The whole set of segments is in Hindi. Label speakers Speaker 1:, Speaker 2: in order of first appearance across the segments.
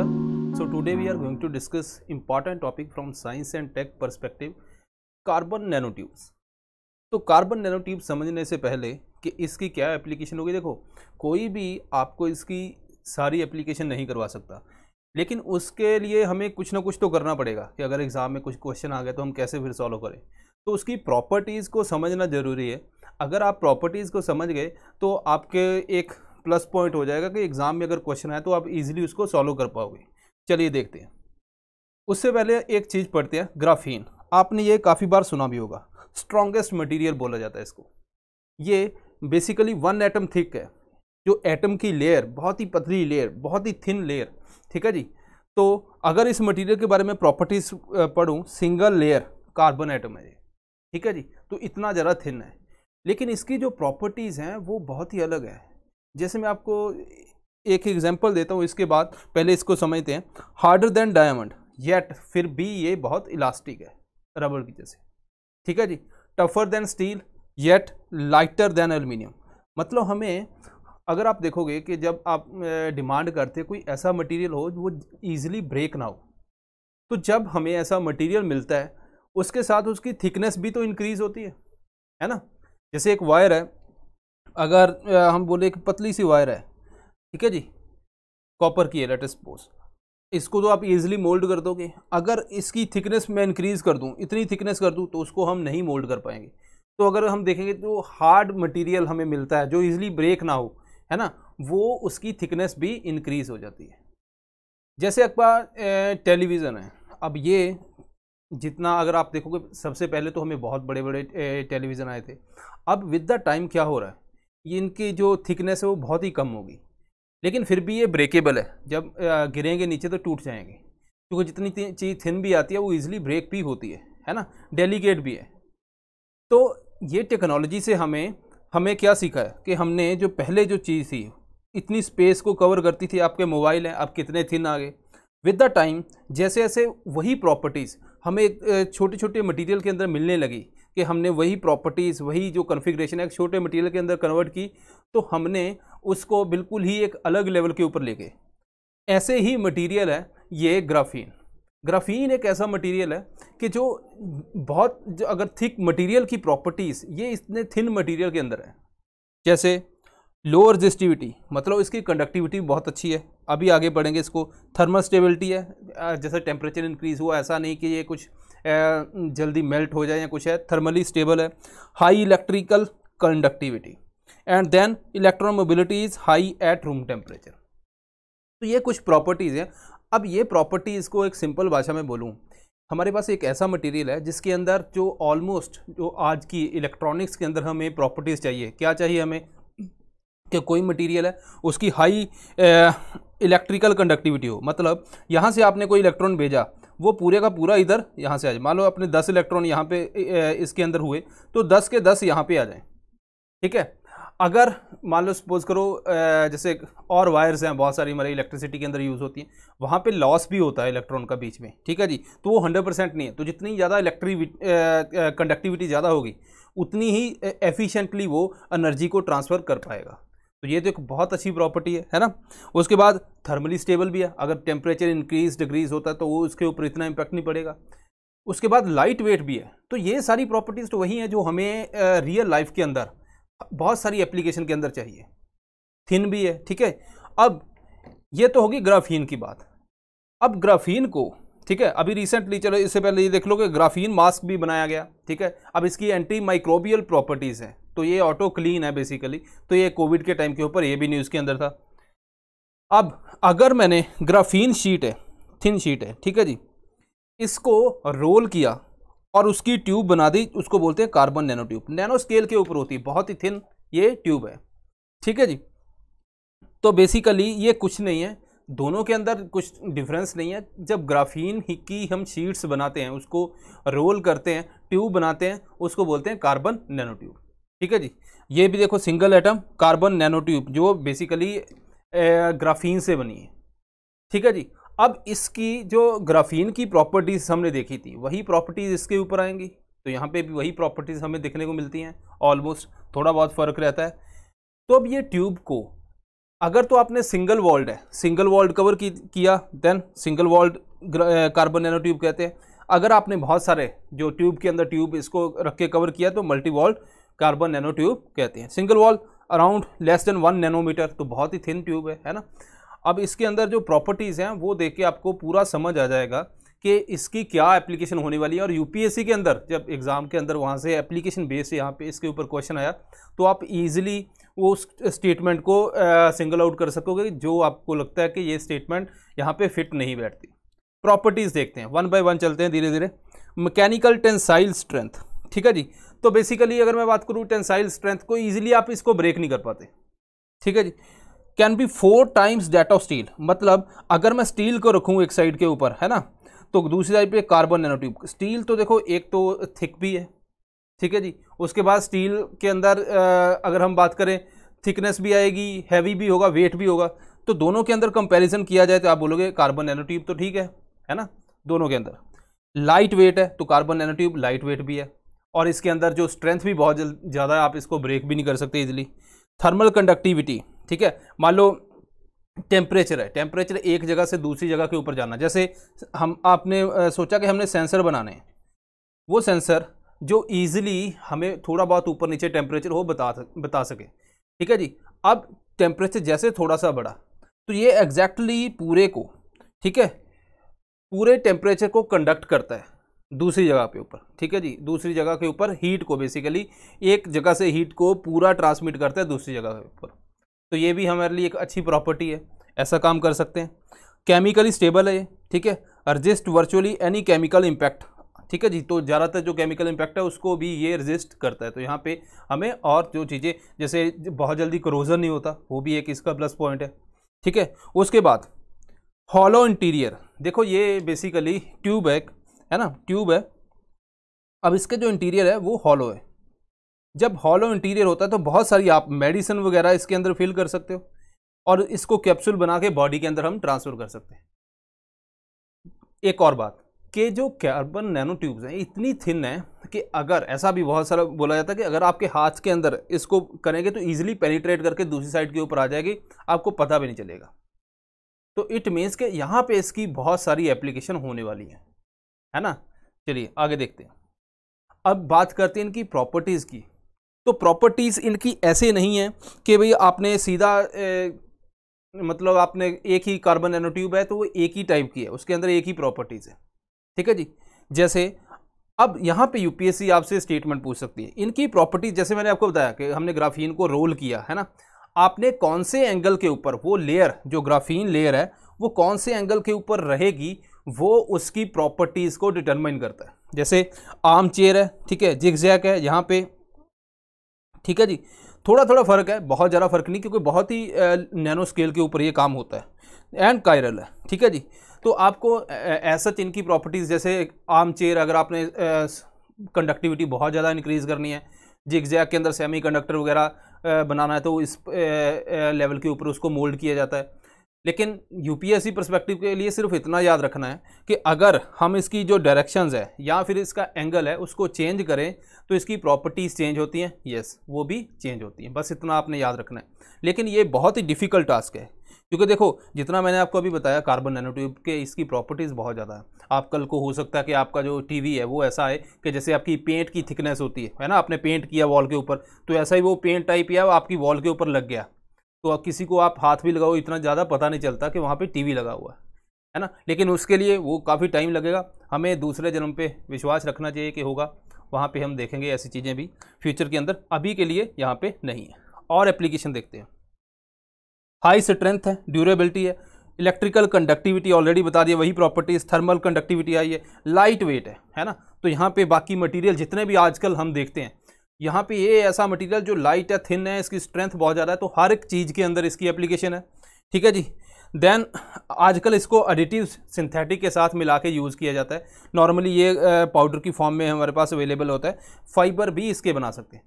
Speaker 1: everyone so today we are going to discuss important topic from science and tech perspective carbon nanotubes तो कार्बन नैनोट्यूब समझने से पहले कि इसकी क्या एप्लीकेशन होगी देखो कोई भी आपको इसकी सारी एप्लीकेशन नहीं करवा सकता लेकिन उसके लिए हमें कुछ ना कुछ तो करना पड़ेगा कि अगर एग्ज़ाम में कुछ क्वेश्चन आ गया तो हम कैसे फिर सॉल्व करें तो उसकी प्रॉपर्टीज़ को समझना ज़रूरी है अगर आप प्रॉपर्टीज़ को समझ गए तो आपके एक प्लस पॉइंट हो जाएगा कि एग्ज़ाम में अगर क्वेश्चन आए तो आप इजीली उसको सॉल्व कर पाओगे चलिए देखते हैं उससे पहले एक चीज़ पढ़ते हैं ग्राफीन आपने ये काफ़ी बार सुना भी होगा स्ट्रॉन्गेस्ट मटीरियल बोला जाता है इसको ये बेसिकली वन एटम थिक है जो एटम की लेयर बहुत ही पतली लेयर बहुत ही थिन लेयर ठीक है जी तो अगर इस मटेरियल के बारे में प्रॉपर्टीज पढ़ूँ सिंगल लेयर कार्बन एटम है ये ठीक है जी तो इतना ज़रा थिन है लेकिन इसकी जो प्रॉपर्टीज़ हैं वो बहुत ही अलग है जैसे मैं आपको एक एग्जाम्पल देता हूँ इसके बाद पहले इसको समझते हैं हार्डर देन डायमंड येट फिर भी ये बहुत इलास्टिक है रबड़ की जैसे ठीक है जी tougher than steel yet lighter than aluminium मतलब हमें अगर आप देखोगे कि जब आप डिमांड करते कोई ऐसा मटेरियल हो जो ईजिली ब्रेक ना हो तो जब हमें ऐसा मटेरियल मिलता है उसके साथ उसकी थिकनेस भी तो इंक्रीज़ होती है है ना जैसे एक वायर है अगर हम बोले कि पतली सी वायर है ठीक है जी कॉपर की है लेट पोज इसको तो आप इजीली मोल्ड कर दोगे अगर इसकी थिकनेस मैं इंक्रीज़ कर दूं इतनी थिकनेस कर दूं तो उसको हम नहीं मोल्ड कर पाएंगे तो अगर हम देखेंगे तो हार्ड मटेरियल हमें मिलता है जो इजीली ब्रेक ना हो है ना वो उसकी थिकनेस भी इंक्रीज़ हो जाती है जैसे आपका टेलीविज़न है अब ये जितना अगर आप देखोगे सबसे पहले तो हमें बहुत बड़े बड़े टेलीविज़न आए थे अब विद द टाइम क्या हो रहा है इनकी जो थिकनेस है वो बहुत ही कम होगी लेकिन फिर भी ये ब्रेकेबल है जब गिरेंगे नीचे तो टूट जाएंगे क्योंकि जितनी चीज़ थिन भी आती है वो ईज़िली ब्रेक भी होती है है ना डेलीगेट भी है तो ये टेक्नोलॉजी से हमें हमें क्या सीखा है कि हमने जो पहले जो चीज़ थी इतनी स्पेस को कवर करती थी आपके मोबाइल हैं आप कितने थिन आ गए विद द टाइम जैसे जैसे वही प्रॉपर्टीज़ हमें छोटे छोटे मटेरियल के अंदर मिलने लगी कि हमने वही प्रॉपर्टीज़ वही जो कन्फिग्रेशन है एक छोटे मटेरियल के अंदर कन्वर्ट की तो हमने उसको बिल्कुल ही एक अलग लेवल के ऊपर ले गए ऐसे ही मटेरियल है ये ग्राफीन ग्राफीन एक ऐसा मटेरियल है कि जो बहुत जो अगर थिक मटेरियल की प्रॉपर्टीज़ ये इतने थिन मटीरियल के अंदर है जैसे लो रजिस्टिविटी मतलब इसकी कंडक्टिविटी बहुत अच्छी है अभी आगे बढ़ेंगे इसको थर्मल स्टेबिलिटी है जैसे टेम्परेचर इंक्रीज़ हुआ ऐसा नहीं कि ये कुछ जल्दी मेल्ट हो जाए या कुछ है थर्मली स्टेबल है high electrical conductivity and then mobility is high at room temperature तो ये कुछ प्रॉपर्टीज़ हैं अब ये प्रॉपर्टीज़ को एक सिंपल भाषा में बोलूँ हमारे पास एक ऐसा मटेरियल है जिसके अंदर जो ऑलमोस्ट जो आज की इलेक्ट्रॉनिक्स के अंदर हमें प्रॉपर्टीज़ चाहिए क्या चाहिए हमें कि कोई मटेरियल है उसकी हाई इलेक्ट्रिकल कंडक्टिविटी हो मतलब यहाँ से आपने कोई इलेक्ट्रॉन भेजा वो पूरे का पूरा इधर यहाँ से आ जाए मान लो अपने दस इलेक्ट्रॉन यहाँ पे इसके अंदर हुए तो दस के दस यहाँ पे आ जाएँ ठीक है अगर मान लो सपोज करो जैसे और वायर्स हैं बहुत सारी हमारी इलेक्ट्रिसिटी के अंदर यूज़ होती हैं वहाँ पे लॉस भी होता है इलेक्ट्रॉन का बीच में ठीक है जी तो वो हंड्रेड परसेंट नहीं है तो जितनी ज़्यादा इलेक्ट्रिक कंडक्टिविटी ज़्यादा होगी उतनी ही एफिशिएंटली वो एनर्जी को ट्रांसफ़र कर पाएगा तो ये तो एक बहुत अच्छी प्रॉपर्टी है है ना उसके बाद थर्मली स्टेबल भी है अगर टेम्परेचर इंक्रीज डिक्रीज होता है तो वो उसके ऊपर इतना इम्पैक्ट नहीं पड़ेगा उसके बाद लाइट वेट भी है तो ये सारी प्रॉपर्टीज़ तो वही हैं जो हमें रियल लाइफ के अंदर बहुत सारी एप्लीकेशन के अंदर चाहिए थिन भी है ठीक है अब ये तो होगी ग्राफीन की बात अब ग्राफीन को ठीक है अभी रिसेंटली चलो इससे पहले ये देख लो कि ग्राफीन मास्क भी बनाया गया ठीक है अब इसकी एंटी माइक्रोबियल प्रॉपर्टीज़ हैं तो ये ऑटो क्लीन है बेसिकली तो ये कोविड के टाइम के ऊपर ये भी न्यूज़ के अंदर था अब अगर मैंने ग्राफीन शीट है थिन शीट है ठीक है जी इसको रोल किया और उसकी ट्यूब बना दी उसको बोलते हैं carbon nano tube nano scale के ऊपर होती है बहुत ही थिन ये ट्यूब है ठीक है जी तो बेसिकली ये कुछ नहीं है दोनों के अंदर कुछ डिफरेंस नहीं है जब ग्राफीन की हम शीट्स बनाते हैं उसको रोल करते हैं ट्यूब बनाते हैं उसको बोलते हैं कार्बन नैनो ट्यूब ठीक है जी ये भी देखो single atom carbon nano tube जो बेसिकली ग्राफीन से बनी है ठीक है जी अब इसकी जो ग्राफीन की प्रॉपर्टीज़ हमने देखी थी वही प्रॉपर्टीज़ इसके ऊपर आएंगी तो यहाँ पे भी वही प्रॉपर्टीज़ हमें देखने को मिलती हैं ऑलमोस्ट थोड़ा बहुत फ़र्क रहता है तो अब ये ट्यूब को अगर तो आपने सिंगल वॉल्ड है सिंगल वॉल्ड कवर की, किया then single walled carbon nano tube कहते हैं अगर आपने बहुत सारे जो ट्यूब के अंदर ट्यूब इसको रख के कवर किया तो multi walled carbon nano tube कहते हैं single wall around less than one nanometer तो बहुत ही थिन ट्यूब है है ना अब इसके अंदर जो प्रॉपर्टीज़ हैं वो देख के आपको पूरा समझ आ जाएगा कि इसकी क्या एप्लीकेशन होने वाली है और यूपीएससी के अंदर जब एग्ज़ाम के अंदर वहाँ से एप्लीकेशन बेस यहाँ पे इसके ऊपर क्वेश्चन आया तो आप ईजिली वो स्टेटमेंट को सिंगल आउट कर सकोगे जो आपको लगता है कि ये स्टेटमेंट यहाँ पे फिट नहीं बैठती प्रॉपर्टीज़ देखते हैं वन बाय वन चलते हैं धीरे धीरे मकैनिकल टेंसाइल स्ट्रेंथ ठीक है जी तो बेसिकली अगर मैं बात करूँ टेंसाइल स्ट्रेंथ को ईजिली आप इसको ब्रेक नहीं कर पाते ठीक है जी can be four times that of steel मतलब अगर मैं स्टील को रखूँ एक साइड के ऊपर है ना तो दूसरी साइड पे कार्बन नैनो ट्यूब स्टील तो देखो एक तो थिक भी है ठीक है जी उसके बाद स्टील के अंदर अगर हम बात करें थिकनेस भी आएगी हैवी भी होगा वेट भी होगा तो दोनों के अंदर कंपैरिजन किया जाए तो आप बोलोगे कार्बन नैनो ट्यूब तो ठीक है है ना दोनों के अंदर लाइट वेट है तो carbon nano tube light weight भी है और इसके अंदर जो स्ट्रेंथ भी बहुत ज़्यादा है आप इसको ब्रेक भी नहीं कर सकते इजिली थर्मल कंडक्टिविटी ठीक है मान लो टेम्परेचर है टेम्परेचर एक जगह से दूसरी जगह के ऊपर जाना जैसे हम आपने सोचा कि हमने सेंसर बनाने हैं वो सेंसर जो ईज़िली हमें थोड़ा बहुत ऊपर नीचे टेम्परेचर हो बता बता सके ठीक है जी अब टेम्परेचर जैसे थोड़ा सा बढ़ा तो ये एग्जैक्टली पूरे को ठीक है पूरे टेम्परेचर को कंडक्ट करता है दूसरी जगह के ऊपर ठीक है जी दूसरी जगह के ऊपर हीट को बेसिकली एक जगह से हीट को पूरा ट्रांसमिट करता है दूसरी जगह के ऊपर तो ये भी हमारे लिए एक अच्छी प्रॉपर्टी है ऐसा काम कर सकते हैं केमिकली स्टेबल है ये ठीक है resist virtually any chemical impact ठीक है जी तो ज़्यादातर जो केमिकल इम्पैक्ट है उसको भी ये रजिस्ट करता है तो यहाँ पे हमें और जो चीज़ें जैसे बहुत जल्दी क्रोजर नहीं होता वो भी एक इसका प्लस पॉइंट है ठीक है उसके बाद हॉलो इंटीरियर देखो ये बेसिकली ट्यूब है है ना ट्यूब है अब इसके जो इंटीरियर है वो हॉलो है जब हॉलो इंटीरियर होता है तो बहुत सारी आप मेडिसिन वगैरह इसके अंदर फिल कर सकते हो और इसको कैप्सूल बना के बॉडी के अंदर हम ट्रांसफ़र कर सकते हैं एक और बात कि जो कार्बन नैनो ट्यूब्स हैं इतनी थिन है कि अगर ऐसा भी बहुत सारा बोला जाता है कि अगर आपके हाथ के अंदर इसको करेंगे तो ईजिली पेनीट्रेट करके दूसरी साइड के ऊपर आ जाएगी आपको पता भी नहीं चलेगा तो इट मीन्स कि यहाँ पे इसकी बहुत सारी एप्लीकेशन होने वाली है है ना चलिए आगे देखते हैं अब बात करते हैं इनकी प्रॉपर्टीज़ की तो प्रॉपर्टीज़ इनकी ऐसे नहीं है कि भाई आपने सीधा ए, मतलब आपने एक ही कार्बन एनोट्यूब है तो वो एक ही टाइप की है उसके अंदर एक ही प्रॉपर्टीज़ है ठीक है जी जैसे अब यहाँ पे यूपीएससी आपसे स्टेटमेंट पूछ सकती है इनकी प्रॉपर्टीज जैसे मैंने आपको बताया कि हमने ग्राफीन को रोल किया है ना आपने कौन से एंगल के ऊपर वो लेयर जो ग्राफीन लेयर है वो कौन से एंगल के ऊपर रहेगी वो उसकी प्रॉपर्टीज़ को डिटरमाइन करता है जैसे आर्म चेयर है ठीक है जिग जैक है यहाँ पे ठीक है जी थोड़ा थोड़ा फ़र्क है बहुत ज़्यादा फ़र्क नहीं क्योंकि बहुत ही नैनो स्केल के ऊपर ये काम होता है एंड कायरल है ठीक है जी तो आपको ऐसा इनकी प्रॉपर्टीज़ जैसे आम चेयर अगर आपने कंडक्टिविटी बहुत ज़्यादा इंक्रीज़ करनी है जी एग्जैक के अंदर सेमी कंडक्टर वगैरह बनाना है तो इस लेवल के ऊपर उसको मोल्ड किया जाता है लेकिन यूपीएससी परस्पेक्टिव के लिए सिर्फ इतना याद रखना है कि अगर हम इसकी जो डायरेक्शंस है या फिर इसका एंगल है उसको चेंज करें तो इसकी प्रॉपर्टीज़ चेंज होती हैं यस वो भी चेंज होती हैं बस इतना आपने याद रखना है लेकिन ये बहुत ही डिफ़िकल्ट टास्क है क्योंकि देखो जितना मैंने आपको अभी बताया कार्बन नैनोट्यूब के इसकी प्रॉपर्टीज़ बहुत ज़्यादा है आप कल को हो सकता है कि आपका जो टीवी है वो ऐसा है कि जैसे आपकी पेंट की थिकनेस होती है है ना आपने पेंट किया वॉल के ऊपर तो ऐसा ही वो पेंट टाइप या आपकी वॉल के ऊपर लग गया तो आप किसी को आप हाथ भी लगाओ इतना ज़्यादा पता नहीं चलता कि वहाँ पे टीवी लगा हुआ है है ना लेकिन उसके लिए वो काफ़ी टाइम लगेगा हमें दूसरे जन्म पे विश्वास रखना चाहिए कि होगा वहाँ पे हम देखेंगे ऐसी चीज़ें भी फ्यूचर के अंदर अभी के लिए यहाँ पे नहीं है और एप्लीकेशन देखते हैं हाई स्ट्रेंथ है ड्यूरेबिलिटी है इलेक्ट्रिकल कंडक्टिविटी ऑलरेडी बता दिया वही प्रॉपर्टीज़ थर्मल कंडक्टिविटी आई है लाइट वेट है है ना तो यहाँ पे बाकी मटेरियल जितने भी आजकल हम देखते हैं यहाँ पे ये ऐसा मटेरियल जो लाइट है थिन है इसकी स्ट्रेंथ बहुत ज़्यादा है तो हर एक चीज़ के अंदर इसकी एप्लीकेशन है ठीक है जी देन आजकल इसको एडिटिव सिंथेटिक के साथ मिला के यूज़ किया जाता है नॉर्मली ये पाउडर की फॉर्म में हमारे पास अवेलेबल होता है फाइबर भी इसके बना सकते हैं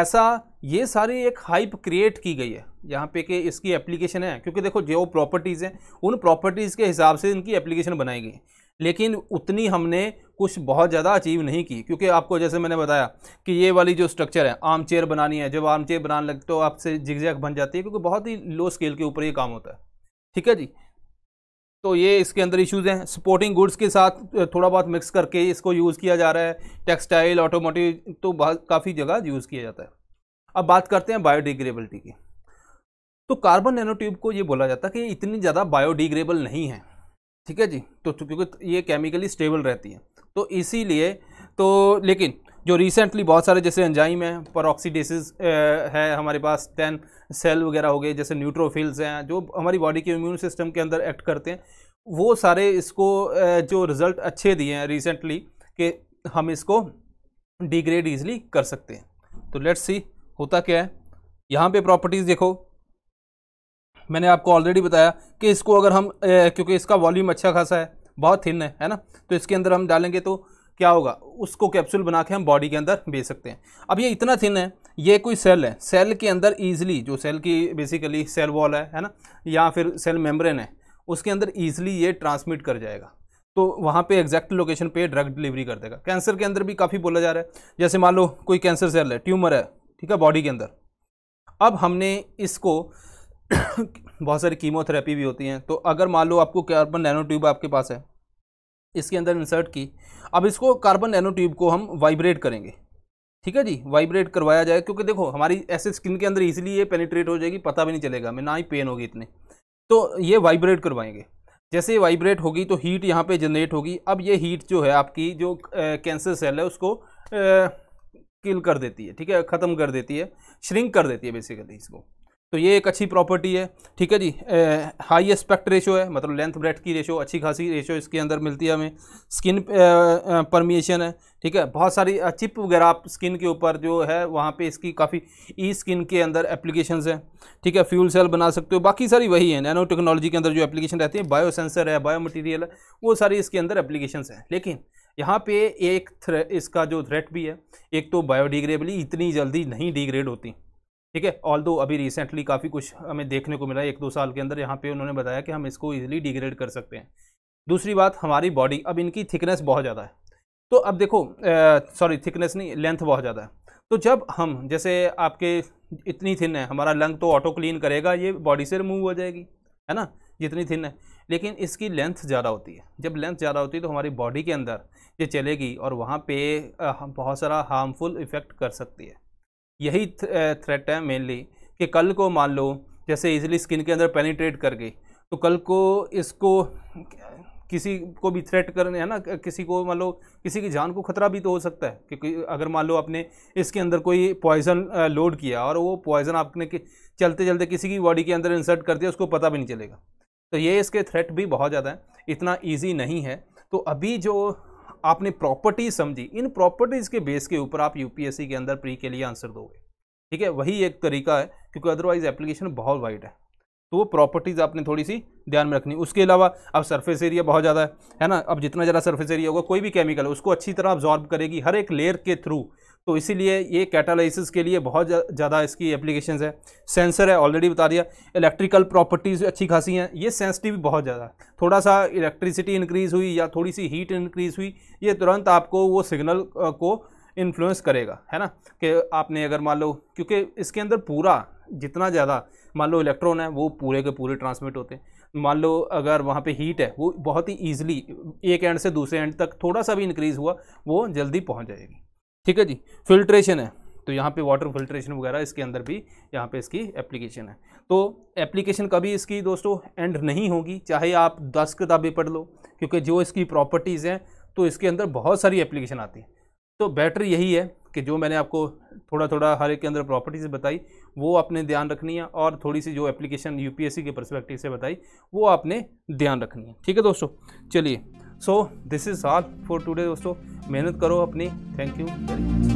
Speaker 1: ऐसा ये सारी एक हाइप क्रिएट की गई है यहाँ पे कि इसकी एप्लीकेशन है क्योंकि देखो जो प्रॉपर्टीज़ हैं उन प्रॉपर्टीज़ के हिसाब से इनकी एप्लीकेशन बनाई गई है लेकिन उतनी हमने कुछ बहुत ज़्यादा अचीव नहीं की क्योंकि आपको जैसे मैंने बताया कि ये वाली जो स्ट्रक्चर है आम चेयर बनानी है जब आर्म चेयर बनाने लगते हो आपसे झिकझक बन जाती है क्योंकि बहुत ही लो स्केल के ऊपर ये काम होता है ठीक है जी तो ये इसके अंदर इश्यूज हैं सपोर्टिंग गुड्स के साथ थोड़ा बहुत मिक्स करके इसको यूज़ किया जा रहा है टेक्सटाइल ऑटोमोटिव तो काफ़ी जगह यूज़ किया जाता है अब बात करते हैं बायोडिग्रेबिलिटी की तो कार्बन नैनोट्यूब को ये बोला जाता है कि इतनी ज़्यादा बायोडिग्रेबल नहीं है ठीक है जी तो क्योंकि ये केमिकली स्टेबल रहती है तो इसीलिए तो लेकिन जो रिसेंटली बहुत सारे जैसे एंजाइम हैं परऑक्सीडेसिस है हमारे पास टेन सेल वगैरह हो गए जैसे न्यूट्रोफिल्स हैं जो हमारी बॉडी के इम्यून सिस्टम के अंदर एक्ट करते हैं वो सारे इसको जो रिज़ल्ट अच्छे दिए हैं रिसेंटली कि हम इसको डिग्रेड ईजली कर सकते हैं तो लेट्स सी होता क्या है यहाँ पे प्रॉपर्टीज़ देखो मैंने आपको ऑलरेडी बताया कि इसको अगर हम ए, क्योंकि इसका वॉल्यूम अच्छा खासा है बहुत थिन है है ना तो इसके अंदर हम डालेंगे तो क्या होगा उसको कैप्सूल बना के हम बॉडी के अंदर बेच सकते हैं अब ये इतना थिन है ये कोई सेल है सेल के अंदर ईजिली जो सेल की बेसिकली सेल वॉल है है ना या फिर सेल मेम्ब्रेन है उसके अंदर ईजिली ये ट्रांसमिट कर जाएगा तो वहाँ पे एग्जैक्ट लोकेशन पे ड्रग डिलीवरी कर देगा कैंसर के अंदर भी काफ़ी बोला जा रहा है जैसे मान लो कोई कैंसर सेल है ट्यूमर है ठीक है बॉडी के अंदर अब हमने इसको बहुत सारी कीमोथेरेपी भी होती हैं तो अगर मान लो आपको कार्बन नैनो ट्यूब आपके पास है इसके अंदर इंसर्ट की अब इसको कार्बन नैनो ट्यूब को हम वाइब्रेट करेंगे ठीक है जी वाइब्रेट करवाया जाए क्योंकि देखो हमारी ऐसे स्किन के अंदर इजीली ये पेनिट्रेट हो जाएगी पता भी नहीं चलेगा हमें ना ही पेन होगी इतने तो ये वाइब्रेट करवाएंगे जैसे ये वाइब्रेट होगी तो हीट यहाँ पे जनरेट होगी अब ये हीट जो है आपकी जो कैंसर सेल है उसको किल कर देती है ठीक है ख़त्म कर देती है श्रिंक कर देती है बेसिकली इसको तो ये एक अच्छी प्रॉपर्टी है ठीक है जी हाई एस्पेक्ट रेशो है मतलब लेंथ ब्रेथ की रेशो अच्छी खासी रेशो इसके अंदर मिलती है हमें स्किन परमिएशन है ठीक है बहुत सारी चिप वगैरह आप स्किन के ऊपर जो है वहाँ पे इसकी काफ़ी ई स्किन के अंदर एप्लीकेशन है ठीक है फ्यूल सेल बना सकते हो बाकी सारी वही है नैनो टेक्नोलॉजी के अंदर जो एप्लीकेशन रहती है बायो सेंसर है बायो मटीरियल है वो सारी इसके अंदर एप्लीकेशन है लेकिन यहाँ पे एक इसका जो थ्रेट भी है एक तो बायोडिग्रेबली इतनी जल्दी नहीं डिग्रेड होती ठीक है ऑल दो अभी रिसेंटली काफ़ी कुछ हमें देखने को मिला है एक दो साल के अंदर यहाँ पे उन्होंने बताया कि हम इसको ईजिली डिग्रेड कर सकते हैं दूसरी बात हमारी बॉडी अब इनकी थिकनेस बहुत ज़्यादा है तो अब देखो सॉरी थिकनेस नहीं लेंथ बहुत ज़्यादा है तो जब हम जैसे आपके इतनी थिन है हमारा लंग तो ऑटो क्लीन करेगा ये बॉडी से रिमूव हो जाएगी है ना जितनी थिन है लेकिन इसकी लेंथ ज़्यादा होती है जब लेंथ ज़्यादा होती है तो हमारी बॉडी के अंदर ये चलेगी और वहाँ पे बहुत सारा हार्मफुल इफ़ेक्ट कर सकती है यही थ्रेट है मेनली कि कल को मान लो जैसे इजीली स्किन के अंदर पेनिट्रेट गई तो कल को इसको किसी को भी थ्रेट करने है ना किसी को मान लो किसी की जान को खतरा भी तो हो सकता है क्योंकि अगर मान लो आपने इसके अंदर कोई पॉइज़न लोड किया और वो पॉइज़न आपने चलते चलते किसी की बॉडी के अंदर इंसर्ट कर दिया उसको पता भी नहीं चलेगा तो ये इसके थ्रेट भी बहुत ज़्यादा है इतना ईजी नहीं है तो अभी जो आपने प्रॉपर्टी समझी इन प्रॉपर्टीज़ के बेस के ऊपर आप यूपीएससी के अंदर प्री के लिए आंसर दोगे ठीक है वही एक तरीका है क्योंकि अदरवाइज एप्लीकेशन बहुत वाइड है तो वो प्रॉपर्टीज़ आपने थोड़ी सी ध्यान में रखनी उसके अलावा अब सरफेस एरिया बहुत ज़्यादा है है ना अब जितना ज़्यादा सरफेस एरिया होगा कोई भी केमिकल है उसको अच्छी तरह ऑब्जॉर्ब करेगी हर एक लेयर के थ्रू तो इसीलिए ये कैटालाइसिस के लिए बहुत ज़्यादा इसकी एप्लीकेशन है सेंसर है ऑलरेडी बता दिया इलेक्ट्रिकल प्रॉपर्टीज़ अच्छी खासी हैं ये सेंसिटिव बहुत ज़्यादा थोड़ा सा इलेक्ट्रिसिटी इंक्रीज़ हुई या थोड़ी सी हीट इंक्रीज़ हुई ये तुरंत आपको वो सिग्नल को इन्फ्लुएंस करेगा है ना कि आपने अगर मान लो क्योंकि इसके अंदर पूरा जितना ज़्यादा मान लो इलेक्ट्रॉन है वो पूरे के पूरे ट्रांसमिट होते हैं मान लो अगर वहाँ पे हीट है वो बहुत ही ईजिली एक एंड से दूसरे एंड तक थोड़ा सा भी इंक्रीज़ हुआ वो जल्दी पहुँच जाएगी ठीक है जी फिल्ट्रेशन है तो यहाँ पे वाटर फिल्ट्रेशन वगैरह इसके अंदर भी यहाँ पे इसकी एप्लीकेशन है तो एप्लीकेशन कभी इसकी दोस्तों एंड नहीं होगी चाहे आप दस किताबें पढ़ लो क्योंकि जो इसकी प्रॉपर्टीज़ हैं तो इसके अंदर बहुत सारी एप्लीकेशन आती है तो बेटर यही है कि जो मैंने आपको थोड़ा थोड़ा हर एक के अंदर प्रॉपर्टीज़ बताई वो आपने ध्यान रखनी है और थोड़ी सी जो एप्लीकेशन यूपीएससी के परस्पेक्टिव से बताई वो आपने ध्यान रखनी है ठीक है दोस्तों चलिए so this is all for today दोस्तों मेहनत करो अपनी थैंक यू वेरी मच